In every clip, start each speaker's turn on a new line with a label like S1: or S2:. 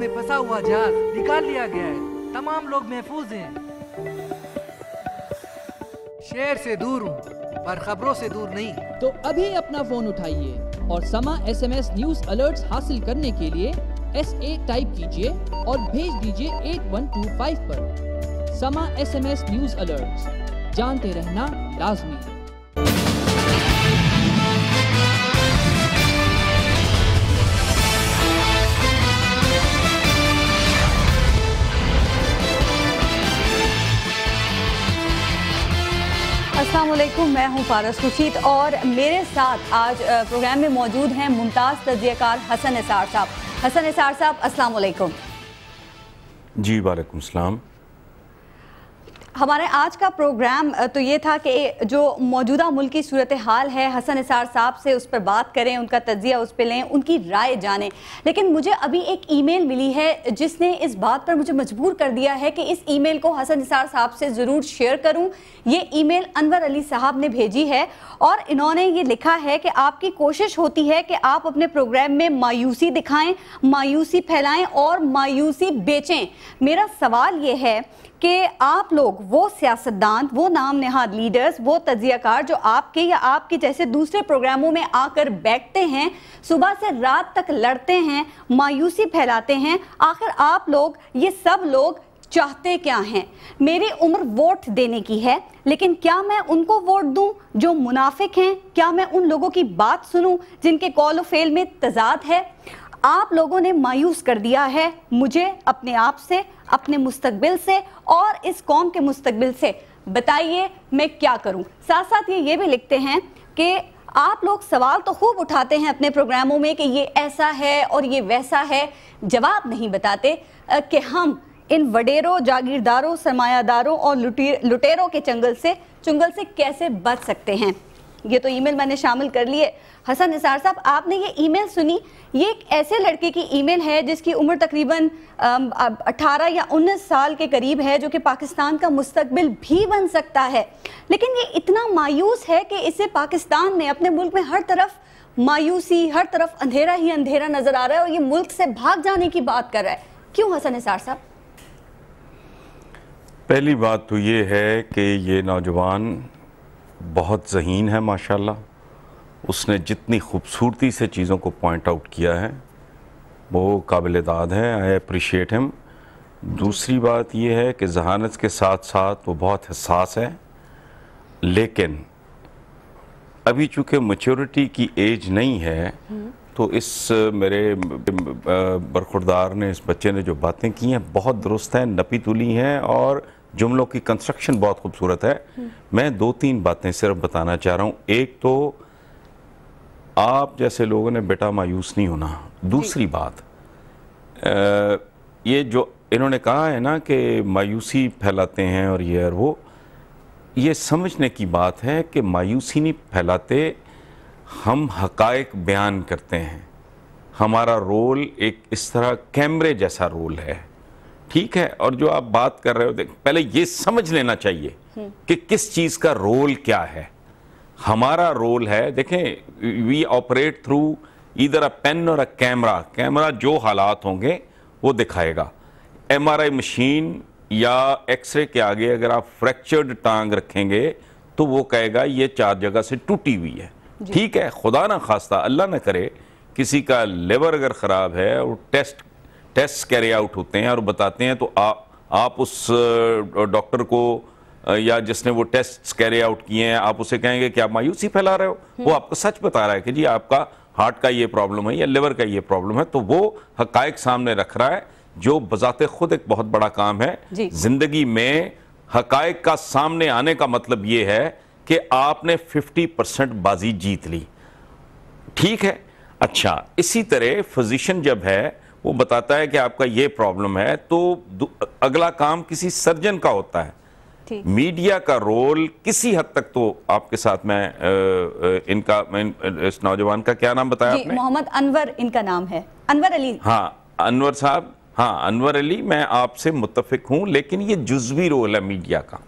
S1: में फंसा हुआ जहाज निकाल लिया गया है तमाम लोग महफूज हैं शहर से दूर हूँ पर खबरों से दूर नहीं तो अभी अपना फोन उठाइए और Samaa S M S news alert हासिल करने के लिए एस ए टाइप कीजिए और भेज दीजिए एट वन टू फाइव पर Samaa S M S news alert जानते रहना लाजमी असलम मैं हूँ फारस खुशीद और मेरे साथ आज प्रोग्राम में मौजूद हैं मुमताज़ तजियाकार हसन निसार साहब हसन निसार साहब असलकुम
S2: जी वालेकुम सलाम
S1: हमारे आज का प्रोग्राम तो ये था कि जो मौजूदा मुल्क की सूरत हाल है हसन निसार साहब से उस पर बात करें उनका तजिया उस पर लें उनकी राय जानें लेकिन मुझे अभी एक ईमेल मिली है जिसने इस बात पर मुझे मजबूर कर दिया है कि इस ईमेल को हसन निसार साहब से ज़रूर शेयर करूं ये ईमेल अनवर अली साहब ने भेजी है और इन्होंने ये लिखा है कि आपकी कोशिश होती है कि आप अपने प्रोग्राम में मायूसी दिखाएँ मायूसी फैलाएँ और मायूसी बेचें मेरा सवाल ये है कि आप लोग वो सियासतदान वो नाम नहाद लीडर्स वो तजियाकार जो आपके या आपके जैसे दूसरे प्रोग्रामों में आकर बैठते हैं सुबह से रात तक लड़ते हैं मायूसी फैलाते हैं आखिर आप लोग ये सब लोग चाहते क्या हैं मेरी उम्र वोट देने की है लेकिन क्या मैं उनको वोट दूं जो मुनाफिक हैं क्या मैं उन लोगों की बात सुनूं जिनके कॉल फेल में तजाद है आप लोगों ने मायूस कर दिया है मुझे अपने आप से अपने मुस्तबिल से और इस कौम के मुस्तबिल से बताइए मैं क्या करूं साथ साथ ये ये भी लिखते हैं कि आप लोग सवाल तो खूब उठाते हैं अपने प्रोग्रामों में कि ये ऐसा है और ये वैसा है जवाब नहीं बताते कि हम इन वडेरों जागीरदारों सरमायादारों और लुटेरों के चंगल से चुंगल से कैसे बच सकते हैं ये तो ईमेल मैंने शामिल कर लिए हसन निसार साहब आपने ये ईमेल सुनी ये एक ऐसे लड़के की ईमेल है जिसकी उम्र तकरीबन 18 या 19 साल के करीब है जो कि पाकिस्तान का मुस्तबिल भी बन सकता है लेकिन ये इतना मायूस है कि इसे पाकिस्तान में अपने मुल्क में हर तरफ मायूसी हर तरफ अंधेरा ही अंधेरा नज़र आ रहा है और ये मुल्क से भाग जाने की बात कर रहा है क्यों हसन निसार साहब
S2: पहली बात तो ये है कि ये नौजवान बहुत जहीन है माशाल्लाह उसने जितनी खूबसूरती से चीज़ों को पॉइंट आउट किया है वो काबिल दाद है आई अप्रिशिएट हिम दूसरी बात यह है कि जहानत के साथ साथ वो बहुत हसास है लेकिन अभी चूँकि मचोरिटी की एज नहीं है तो इस मेरे बरखुरदार ने इस बच्चे ने जो बातें की हैं बहुत दुरुस्त हैं नपी तुली हैं और जुमलों की कंस्ट्रक्शन बहुत खूबसूरत है मैं दो तीन बातें सिर्फ बताना चाह रहा हूँ एक तो आप जैसे लोगों ने बेटा मायूस नहीं होना दूसरी बात आ, ये जो इन्होंने कहा है ना कि मायूसी फैलाते हैं और ये और वो ये समझने की बात है कि मायूसी नहीं फैलाते हम हकायक बयान करते हैं हमारा रोल एक इस तरह कैमरे जैसा रोल है ठीक है और जो आप बात कर रहे हो देख पहले ये समझ लेना चाहिए कि किस चीज का रोल क्या है हमारा रोल है देखें वी ऑपरेट थ्रू इधर अ पेन और अ कैमरा कैमरा जो हालात होंगे वो दिखाएगा एमआरआई मशीन या एक्सरे के आगे अगर आप फ्रैक्चर्ड टांग रखेंगे तो वो कहेगा ये चार जगह से टूटी हुई है ठीक है खुदा ना खास्ता अल्लाह ना करे किसी का लेवर अगर ख़राब है और टेस्ट टेस्ट कैरी आउट होते हैं और बताते हैं तो आ, आप उस डॉक्टर को या जिसने वो टेस्ट कैरी आउट किए हैं आप उसे कहेंगे कि आप मायूसी फैला रहे हो हम्म। वो आपको सच बता रहा है कि जी आपका हार्ट का ये प्रॉब्लम है या लिवर का ये प्रॉब्लम है तो वो हकायक सामने रख रहा है जो बजाते खुद एक बहुत बड़ा काम है जिंदगी में हकायक का सामने आने का मतलब ये है कि आपने 50 परसेंट बाजी जीत ली ठीक है अच्छा इसी तरह फिजिशन जब है वो बताता है कि आपका ये प्रॉब्लम है तो अगला काम किसी सर्जन का होता है मीडिया का रोल किसी हद तक तो आपके साथ मैं इनका मैं इस नौजवान का क्या नाम बताया आपने
S1: मोहम्मद अनवर इनका नाम है अनवर अली
S2: हाँ अनवर साहब हाँ अनवर अली मैं आपसे मुतफिक हूँ लेकिन ये जुजवी रोल है मीडिया का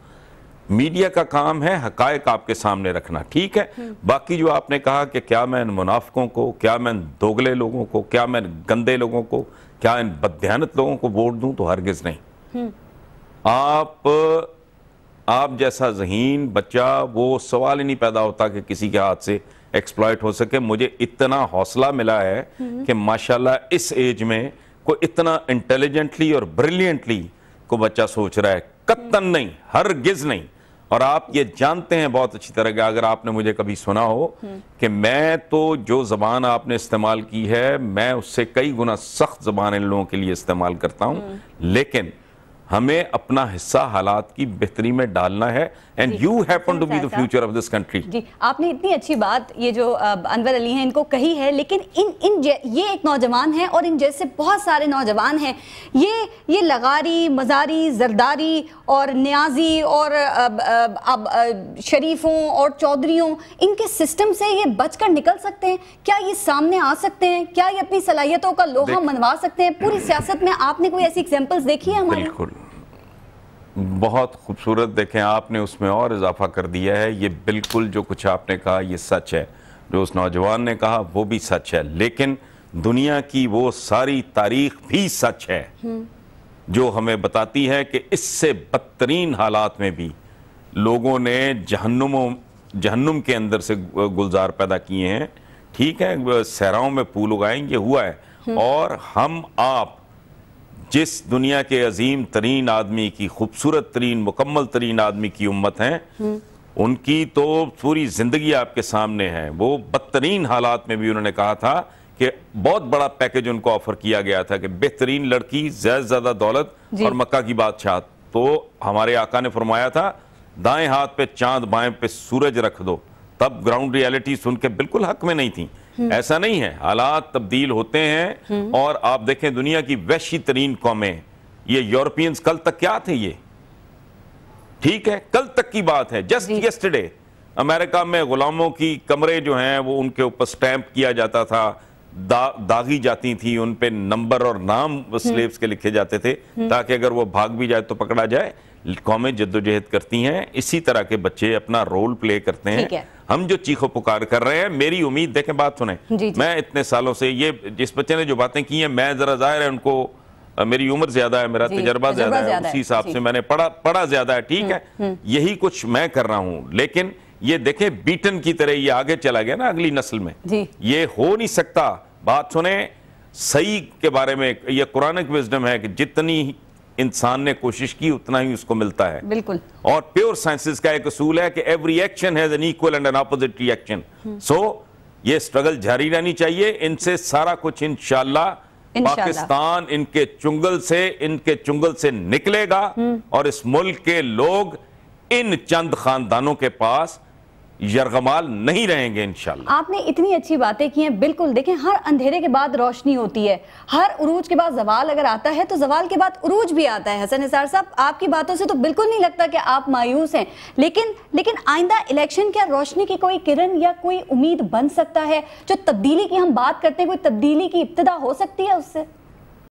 S2: मीडिया का काम है हकायक आपके सामने रखना ठीक है हम्म। बाकी जो आपने कहा कि क्या मैं इन मुनाफिकों को क्या मैं दोगले लोगों को क्या मैं गंदे लोगों को क्या इन बदयानत लोगों को वोट दूं तो हरगिज़ नहीं हम्म। आप आप जैसा जहीन बच्चा वो सवाल ही नहीं पैदा होता कि किसी के हाथ से एक्सप्लॉयट हो सके मुझे इतना हौसला मिला है हम्म। कि माशाल्लाह इस एज में को इतना इंटेलिजेंटली और ब्रिलियंटली को बच्चा सोच रहा है कत्तन नहीं हरगिज नहीं और आप ये जानते हैं बहुत अच्छी तरह कि अगर आपने मुझे कभी सुना हो कि मैं तो जो ज़बान आपने इस्तेमाल की है मैं उससे कई गुना सख्त ज़बान इन लोगों के लिए इस्तेमाल करता हूं लेकिन हमें अपना हिस्सा हालात की बेहतरी में डालना है and you happen to be the future of this country जी
S1: आपने इतनी अच्छी बात ये जो अनवर अली हैं इनको कही है लेकिन इन इन ये एक नौजवान है और इन जैसे बहुत सारे नौजवान हैं ये ये लगारी मजारी जरदारी और न्याजी और अब, अब, अब, शरीफों और चौधरीों इनके सिस्टम से ये बचकर निकल सकते हैं क्या ये सामने आ सकते हैं क्या ये अपनी सलाहियतों का लोहा मनवा सकते हैं पूरी सियासत में आपने कोई ऐसी एग्जाम्पल्स देखी है हमारे
S2: बिल्कुल बहुत खूबसूरत देखें आपने उसमें और इजाफा कर दिया है ये बिल्कुल जो कुछ आपने कहा ये सच है जो उस नौजवान ने कहा वो भी सच है लेकिन दुनिया की वो सारी तारीख भी सच है हम्म। जो हमें बताती है कि इससे बदतरीन हालात में भी लोगों ने जहन्नुम जहन्नुम के अंदर से गुलजार पैदा किए हैं ठीक है सहराओं में फूल उगाएंगे हुआ है हम्म। और हम आप जिस दुनिया के अजीम तरीन आदमी की खूबसूरत तरीन मुकम्मल तरीन आदमी की उम्मत है उनकी तो पूरी ज़िंदगी आपके सामने है वो बदतरीन हालात में भी उन्होंने कहा था कि बहुत बड़ा पैकेज उनको ऑफर किया गया था कि बेहतरीन लड़की ज़्यादा से ज़्यादा दौलत और मक्का की बादशाह तो हमारे आका ने फरमाया था दाएं हाथ पे चांद बाएं पे सूरज रख दो तब ग्राउंड रियलिटी सुन के बिल्कुल हक में नहीं थी हम्म। ऐसा नहीं है हालात तब्दील होते हैं हम्म। और आप देखें दुनिया की वैशी तरीन कौमें ये यूरोपियंस कल तक क्या थे ये ठीक है कल तक की बात है जस्ट येस्टडे अमेरिका में गुलामों की कमरे जो हैं वो उनके ऊपर स्टैंप किया जाता था दा, दागी जाती थी उन पे नंबर और नाम स्लेब्स हम्म। के लिखे जाते थे ताकि अगर वो भाग भी जाए तो पकड़ा जाए कौमें जद्दोजहद करती हैं इसी तरह के बच्चे अपना रोल प्ले करते हैं है। हम जो चीखो पुकार कर रहे हैं मेरी उम्मीद देखें बात सुने मैं इतने सालों से ये जिस बच्चे ने जो बातें की हैं मैं ज़रा जाहिर है उनको मेरी उम्र ज्यादा है मेरा तजर्बा ज्यादा है उसी हिसाब से मैंने पढ़ा पढ़ा ज्यादा है ठीक हम्म, है हम्म। यही कुछ मैं कर रहा हूँ लेकिन ये देखें बीटन की तरह ये आगे चला गया ना अगली नस्ल में ये हो नहीं सकता बात सुने सही के बारे में यह कुरानिक विजडम है कि जितनी इंसान ने कोशिश की उतना ही उसको मिलता है बिल्कुल और प्योर साइंसिस का एक असूल है कि every action has an equal and an opposite reaction so ये स्ट्रगल जारी रहनी चाहिए इनसे सारा कुछ इनशाला पाकिस्तान इनके चुंगल से इनके चुंगल से निकलेगा हम्म। और इस मुल्क के लोग इन चंद खानदानों के पास यरगमाल नहीं रहेंगे इन
S1: आपने इतनी अच्छी बातें की हैं बिल्कुल देखें हर अंधेरे के बाद रोशनी होती है हर उरूज के बाद जवाल अगर आता है तो जवाल के बाद उरूज भी आता है हसन निसार साहब आपकी बातों से तो बिल्कुल नहीं लगता कि आप मायूस हैं लेकिन लेकिन आइंदा इलेक्शन क्या रोशनी की कोई किरण या कोई उम्मीद बन सकता है जो तब्दीली की हम बात करते हैं कोई तब्दीली की इब्तदा हो सकती है उससे